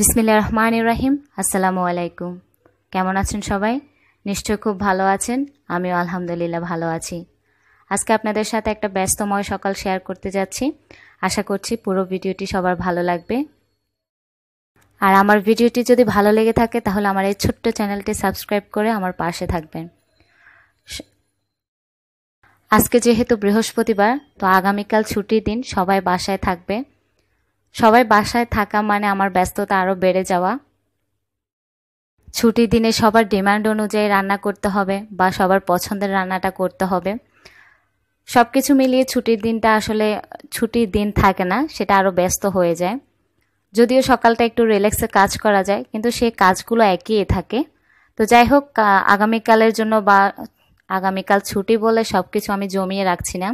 বিসমিল্লা রহমান ইব্রাহিম আসসালামু আলাইকুম কেমন আছেন সবাই নিশ্চয় খুব ভালো আছেন আমিও আলহামদুলিল্লাহ ভালো আছি আজকে আপনাদের সাথে একটা ব্যস্তময় সকাল শেয়ার করতে যাচ্ছি আশা করছি পুরো ভিডিওটি সবার ভালো লাগবে আর আমার ভিডিওটি যদি ভালো লেগে থাকে তাহলে আমার এই ছোট্ট চ্যানেলটি সাবস্ক্রাইব করে আমার পাশে থাকবেন আজকে যেহেতু বৃহস্পতিবার তো আগামীকাল ছুটির দিন সবাই বাসায় থাকবে সবাই বাসায় থাকা মানে আমার ব্যস্ততা আরও বেড়ে যাওয়া ছুটির দিনে সবার ডিমান্ড অনুযায়ী রান্না করতে হবে বা সবার পছন্দের রান্নাটা করতে হবে সব কিছু মিলিয়ে ছুটির দিনটা আসলে ছুটির দিন থাকে না সেটা আরও ব্যস্ত হয়ে যায় যদিও সকালটা একটু রিল্যাক্সে কাজ করা যায় কিন্তু সে কাজগুলো একই থাকে তো যাই হোক আগামীকালের জন্য বা আগামীকাল ছুটি বলে সব কিছু আমি জমিয়ে রাখছি না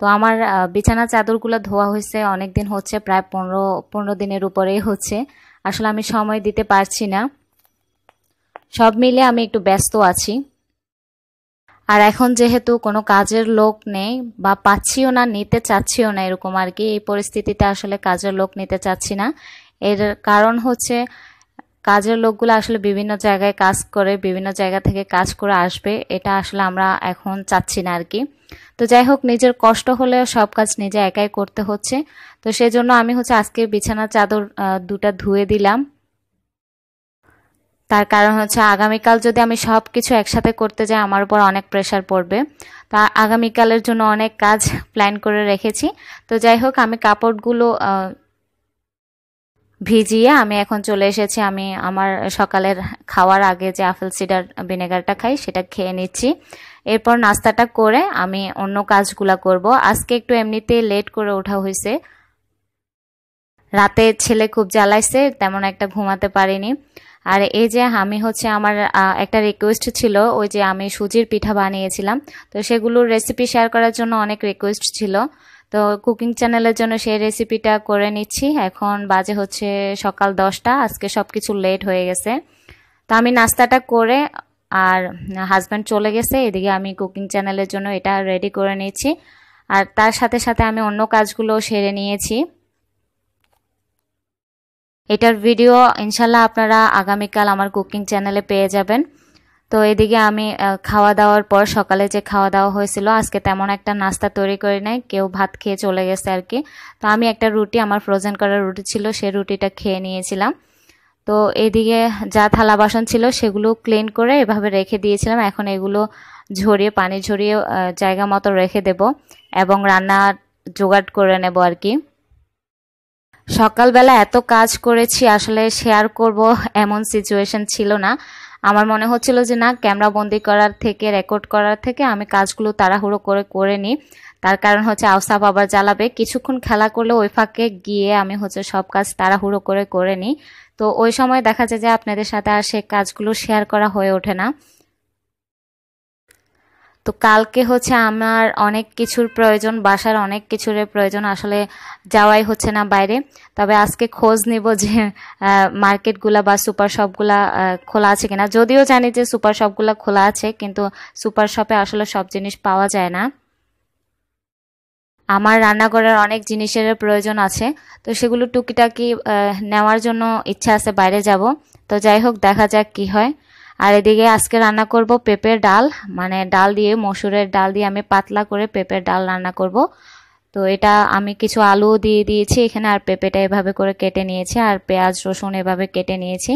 তো আমার বিছানা চাদরগুলো ধোয়া হয়েছে অনেক দিন হচ্ছে প্রায় পনেরো পনেরো দিনের উপরেই হচ্ছে আসলে আমি সময় দিতে পারছি না সব মিলে আমি একটু ব্যস্ত আছি আর এখন যেহেতু কোনো কাজের লোক নেই বা পাচ্ছিও না নিতে চাচ্ছিও না এরকম আর কি এই পরিস্থিতিতে আসলে কাজের লোক নিতে চাচ্ছি না এর কারণ হচ্ছে কাজের লোকগুলো আসলে বিভিন্ন জায়গায় কাজ করে বিভিন্ন জায়গা থেকে কাজ করে আসবে এটা আসলে আমরা এখন চাচ্ছি না আর কি তো যাই হোক নিজের কষ্ট হলেও সব কাজ নিজে একাই করতে হচ্ছে তো সেজন্য আমি হচ্ছে আজকে বিছানা চাদর দুটা ধুয়ে দিলাম তার কারণ হচ্ছে আগামীকাল যদি আমি সব কিছু একসাথে করতে যাই আমার উপর অনেক প্রেশার পড়বে তা আগামীকালের জন্য অনেক কাজ প্ল্যান করে রেখেছি তো যাই হোক আমি কাপড়গুলো ভিজিয়ে আমি এখন চলে এসেছি আমি আমার সকালের খাওয়ার আগে যে আপেল সিডার ভিনেগারটা খাই সেটা খেয়ে নিচ্ছি এরপর নাস্তাটা করে আমি অন্য কাজগুলা করব আজকে একটু এমনিতে লেট করে ওঠা হয়েছে রাতে ছেলে খুব জ্বালাইছে তেমন একটা ঘুমাতে পারিনি আর এই যে আমি হচ্ছে আমার একটা রিকোয়েস্ট ছিল ওই যে আমি সুজির পিঠা বানিয়েছিলাম তো সেগুলোর রেসিপি শেয়ার করার জন্য অনেক রিকোয়েস্ট ছিল তো কুকিং চ্যানেলের জন্য সেই রেসিপিটা করে নিচ্ছি এখন বাজে হচ্ছে সকাল দশটা আজকে সব কিছু লেট হয়ে গেছে তো আমি নাস্তাটা করে আর হাজব্যান্ড চলে গেছে এদিকে আমি কুকিং চ্যানেলের জন্য এটা রেডি করে নিয়েছি আর তার সাথে সাথে আমি অন্য কাজগুলো সেরে নিয়েছি এটার ভিডিও ইনশাল্লাহ আপনারা আগামীকাল আমার কুকিং চ্যানেলে পেয়ে যাবেন তো এদিকে আমি খাওয়া দাওয়ার পর সকালে যে খাওয়া দাওয়া হয়েছিল আজকে তেমন একটা নাস্তা তৈরি করে নাই কেউ ভাত খেয়ে চলে গেছে আর কি তো আমি একটা রুটি আমার ফ্রোজেন করা রুটি ছিল সে রুটিটা খেয়ে নিয়েছিলাম তো এদিকে যা থালা বাসন ছিল সেগুলো ক্লিন করে এভাবে রেখে দিয়েছিলাম এখন এগুলো ঝরিয়ে পানি ঝরিয়ে জায়গা মতো রেখে দেব এবং রান্না জোগাড় করে নেব আর কি সকালবেলা এত কাজ করেছি আসলে শেয়ার করব এমন সিচুয়েশন ছিল না আমার মনে হচ্ছিল যে না ক্যামেরা বন্দি করার থেকে রেকর্ড করার থেকে আমি কাজগুলো তাড়াহুড়ো করে করে নিই তার কারণ হচ্ছে আওসা বাবার জ্বালাবে কিছুক্ষণ খেলা করলে ওই ফাঁকে গিয়ে আমি হচ্ছে সব কাজ তাড়াহুড়ো করে করে নিই তো ওই সময় দেখা যায় যে আপনাদের সাথে আর সে কাজগুলো শেয়ার করা হয়ে ওঠে না তো কালকে হচ্ছে আমার অনেক কিছুর প্রয়োজন বাসার অনেক কিছুর প্রয়োজন আসলে যাওয়াই হচ্ছে না বাইরে তবে আজকে খোঁজ নেব যে মার্কেটগুলা বা সুপার শপগুলা খোলা আছে কিনা যদিও জানি যে সুপার শপগুলা খোলা আছে কিন্তু সুপার শপে আসলে সব জিনিস পাওয়া যায় না আমার রান্না করার অনেক জিনিসের প্রয়োজন আছে তো সেগুলো টুকিটাকি নেওয়ার জন্য ইচ্ছা আছে বাইরে যাব তো যাই হোক দেখা যাক কি হয় আর এদিকে আজকে রান্না করব পেঁপের ডাল মানে ডাল দিয়ে মসুরের ডাল দিয়ে আমি পাতলা করে পেঁপের ডাল রান্না করব তো এটা আমি কিছু আলু দিয়ে দিয়েছি এখানে আর পেঁপেটা এভাবে করে কেটে নিয়েছি আর পেঁয়াজ রসুন এভাবে কেটে নিয়েছি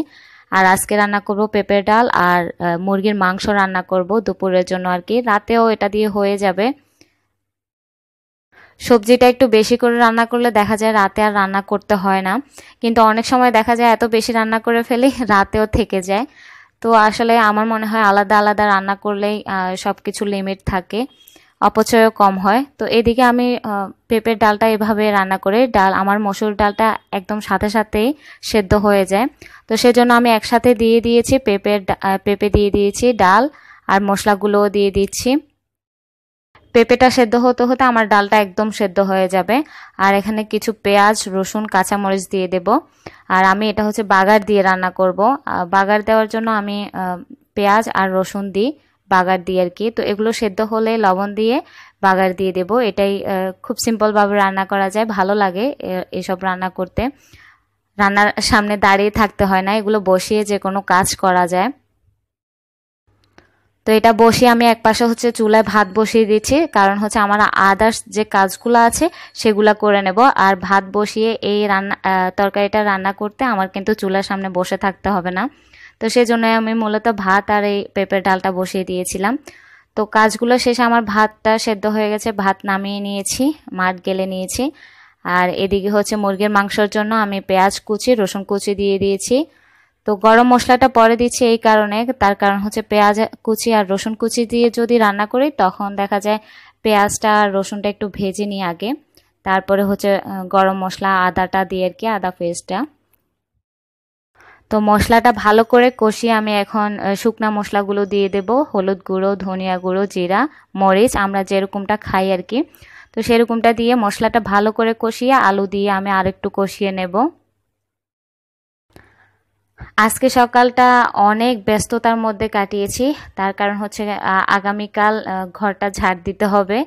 আর আজকে রান্না করব পেঁপের ডাল আর মুরগির মাংস রান্না করব দুপুরের জন্য আর কি রাতেও এটা দিয়ে হয়ে যাবে সবজিটা একটু বেশি করে রান্না করলে দেখা যায় রাতে আর রান্না করতে হয় না কিন্তু অনেক সময় দেখা যায় এত বেশি রান্না করে ফেলি রাতেও থেকে যায় তো আসলে আমার মনে হয় আলাদা আলাদা রান্না করলেই সব কিছু লিমিট থাকে অপচয়ও কম হয় তো এদিকে আমি পেঁপের ডালটা এভাবে রান্না করে ডাল আমার মসুর ডালটা একদম সাথে সাথেই সেদ্ধ হয়ে যায় তো সেজন্য আমি একসাথে দিয়ে দিয়েছি পেঁপের পেঁপে দিয়ে দিয়েছি ডাল আর মশলাগুলোও দিয়ে দিচ্ছি পেঁপেটা সেদ্ধ হতে হতে আমার ডালটা একদম সেদ্ধ হয়ে যাবে আর এখানে কিছু পেঁয়াজ রসুন কাঁচামরিচ দিয়ে দেব আর আমি এটা হচ্ছে বাগার দিয়ে রান্না করব বাগার দেওয়ার জন্য আমি পেঁয়াজ আর রসুন দিই বাগার দিয়ে আর কি তো এগুলো সেদ্ধ হলে লবণ দিয়ে বাগার দিয়ে দেব এটাই খুব সিম্পলভাবে রান্না করা যায় ভালো লাগে এসব রান্না করতে রান্নার সামনে দাঁড়িয়ে থাকতে হয় না এগুলো বসিয়ে যে কোনো কাজ করা যায় তো এটা বসিয়ে আমি এক পাশে হচ্ছে চুলায় ভাত বসিয়ে দিচ্ছি কারণ হচ্ছে আমার আদার্স যে কাজগুলো আছে সেগুলো করে নেব আর ভাত বসিয়ে এই রান্না তরকারিটা রান্না করতে আমার কিন্তু চুলার সামনে বসে থাকতে হবে না তো সেই আমি মূলত ভাত আর এই পেঁপের ডালটা বসিয়ে দিয়েছিলাম তো কাজগুলো শেষে আমার ভাতটা সেদ্ধ হয়ে গেছে ভাত নামিয়ে নিয়েছি মাঠ গেলে নিয়েছি আর এদিকে হচ্ছে মুরগির মাংসর জন্য আমি পেঁয়াজ কুচি রসুন কুচি দিয়ে দিয়েছি তো গরম মশলাটা পরে দিচ্ছি এই কারণে তার কারণ হচ্ছে পেঁয়াজ কুচি আর রসুন কুচি দিয়ে যদি রান্না করি তখন দেখা যায় পেঁয়াজটা আর রসুনটা একটু ভেজে নিই আগে তারপরে হচ্ছে গরম মশলা আদাটা দিয়ে আর কি আদা পেস্টটা তো মশলাটা ভালো করে কষিয়ে আমি এখন শুকনা মশলাগুলো দিয়ে দেব হলুদ গুঁড়ো ধনিয়া গুঁড়ো জিরা মরিচ আমরা যেরকমটা খাই আর কি তো সেরকমটা দিয়ে মশলাটা ভালো করে কষিয়ে আলু দিয়ে আমি আরেকটু কষিয়ে নেবো আজকে সকালটা অনেক ব্যস্ততার মধ্যে কাটিয়েছি তার কারণ হচ্ছে আগামীকাল ঘরটা ঝাড় দিতে হবে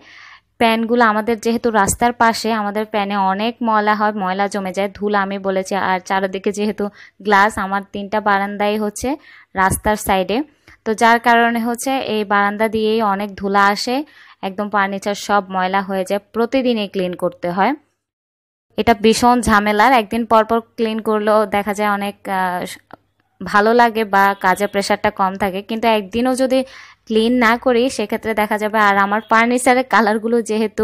প্যানগুলো আমাদের যেহেতু রাস্তার পাশে আমাদের প্যানে অনেক ময়লা হয় ময়লা জমে যায় ধুল আমি বলেছি আর চারিদিকে যেহেতু গ্লাস আমার তিনটা বারান্দাই হচ্ছে রাস্তার সাইডে তো যার কারণে হচ্ছে এই বারান্দা দিয়েই অনেক ধুলা আসে একদম ফার্নিচার সব ময়লা হয়ে যায় প্রতিদিনই ক্লিন করতে হয় এটা ভীষণ ঝামেলার একদিন পরপর ক্লিন করলেও দেখা যায় অনেক ভালো লাগে বা কাজের প্রেশারটা কম থাকে কিন্তু একদিনও যদি ক্লিন না করি সেক্ষেত্রে দেখা যাবে আর আমার ফার্নিচারের কালারগুলো যেহেতু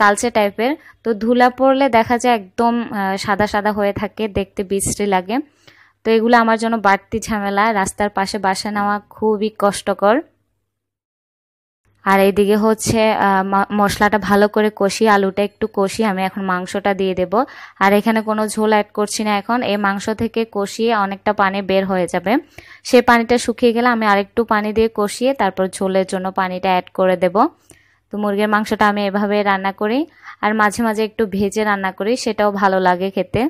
কালচে টাইপের তো ধুলা পড়লে দেখা যায় একদম সাদা সাদা হয়ে থাকে দেখতে বিশ্রী লাগে তো এগুলো আমার জন্য বাড়তি ঝামেলা রাস্তার পাশে বাসা নেওয়া খুবই কষ্টকর আর এইদিকে হচ্ছে মশলাটা ভালো করে কষি আলুটা একটু কষি আমি এখন মাংসটা দিয়ে দেব আর এখানে কোনো ঝোল অ্যাড করছি না এখন এই মাংস থেকে কষিয়ে অনেকটা পানি বের হয়ে যাবে সে পানিটা শুকিয়ে গেলে আমি আরেকটু পানি দিয়ে কষিয়ে তারপর ঝোলের জন্য পানিটা অ্যাড করে দেব তো মুরগির মাংসটা আমি এভাবে রান্না করি আর মাঝে মাঝে একটু ভেজে রান্না করি সেটাও ভালো লাগে খেতে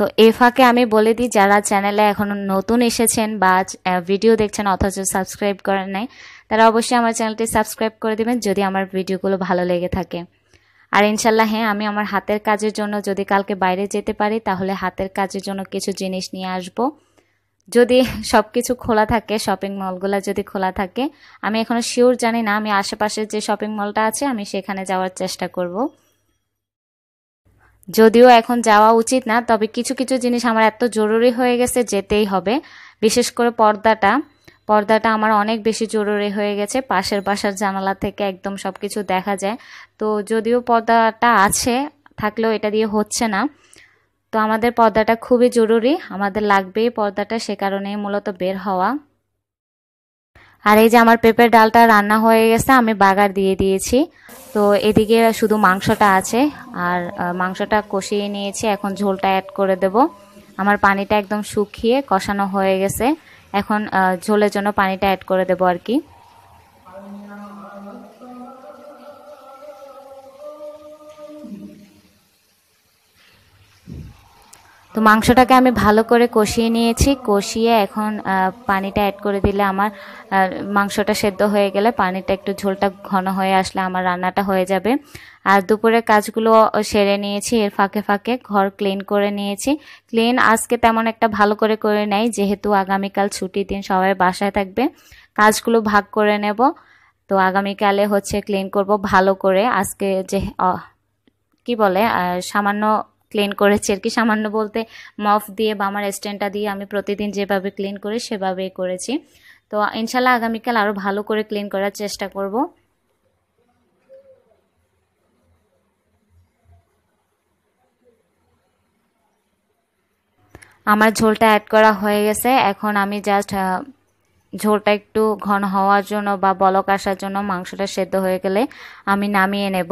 তো এ ফাঁকে আমি বলে দিই যারা চ্যানেলে এখনও নতুন এসেছেন বা ভিডিও দেখছেন অথচ সাবস্ক্রাইব করেন নাই তারা অবশ্যই আমার চ্যানেলটি সাবস্ক্রাইব করে দেবেন যদি আমার ভিডিওগুলো ভালো লেগে থাকে আর ইনশাল্লাহ হ্যাঁ আমি আমার হাতের কাজের জন্য যদি কালকে বাইরে যেতে পারি তাহলে হাতের কাজের জন্য কিছু জিনিস নিয়ে আসব যদি সব কিছু খোলা থাকে শপিং মলগুলো যদি খোলা থাকে আমি এখনও শিওর জানি না আমি আশেপাশের যে শপিং মলটা আছে আমি সেখানে যাওয়ার চেষ্টা করবো যদিও এখন যাওয়া উচিত না তবে কিছু কিছু জিনিস আমার এত জরুরি হয়ে গেছে যেতেই হবে বিশেষ করে পর্দাটা পর্দাটা আমার অনেক বেশি জরুরি হয়ে গেছে পাশের বাসার জানালা থেকে একদম সব কিছু দেখা যায় তো যদিও পর্দাটা আছে থাকলেও এটা দিয়ে হচ্ছে না তো আমাদের পর্দাটা খুবই জরুরি আমাদের লাগবেই পর্দাটা সে কারণেই মূলত বের হওয়া আর এই যে আমার পেঁপের ডালটা রান্না হয়ে গেছে আমি বাগার দিয়ে দিয়েছি তো এদিকে শুধু মাংসটা আছে আর মাংসটা কষিয়ে নিয়েছি এখন ঝোলটা অ্যাড করে দেব আমার পানিটা একদম শুকিয়ে কষানো হয়ে গেছে এখন ঝোলের জন্য পানিটা অ্যাড করে দেবো আর কি তো মাংসটাকে আমি ভালো করে কষিয়ে নিয়েছি কষিয়ে এখন পানিটা অ্যাড করে দিলে আমার মাংসটা সেদ্ধ হয়ে গেলে পানিটা একটু ঝোলটা ঘন হয়ে আসলে আমার রান্নাটা হয়ে যাবে আর দুপুরে কাজগুলো সেরে নিয়েছি এর ফাঁকে ফাঁকে ঘর ক্লিন করে নিয়েছি ক্লিন আজকে তেমন একটা ভালো করে করে নেই যেহেতু আগামীকাল ছুটির দিন সবাই বাসায় থাকবে কাজগুলো ভাগ করে নেব তো আগামীকালে হচ্ছে ক্লিন করব ভালো করে আজকে যে কি বলে সামান্য ক্লিন করেছি আর কি সামান্য বলতে মফ দিয়ে বা আমার স্ট্যান্ডটা দিয়ে আমি প্রতিদিন যেভাবে ক্লিন করি সেভাবেই করেছি তো ইনশাল্লাহ আগামীকাল আরও ভালো করে ক্লিন করার চেষ্টা করব আমার ঝোলটা অ্যাড করা হয়ে গেছে এখন আমি জাস্ট ঝোলটা একটু ঘন হওয়ার জন্য বা বলক আসার জন্য মাংসটা সেদ্ধ হয়ে গেলে আমি নামিয়ে নেব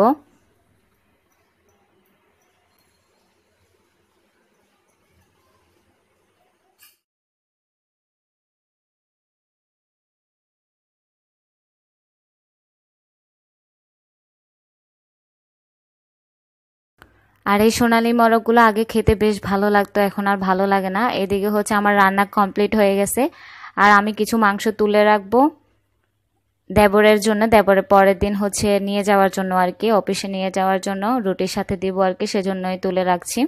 আর এই সোনালি মরকগুলো আগে খেতে বেশ ভালো লাগতো এখন আর ভালো লাগে না এদিকে হচ্ছে আমার রান্না কমপ্লিট হয়ে গেছে আর আমি কিছু মাংস তুলে রাখবো দেবরের জন্য দেবরের পরের দিন হচ্ছে নিয়ে যাওয়ার জন্য আর কি অফিসে নিয়ে যাওয়ার জন্য রুটির সাথে দিব আর কি সেজন্যই তুলে রাখছি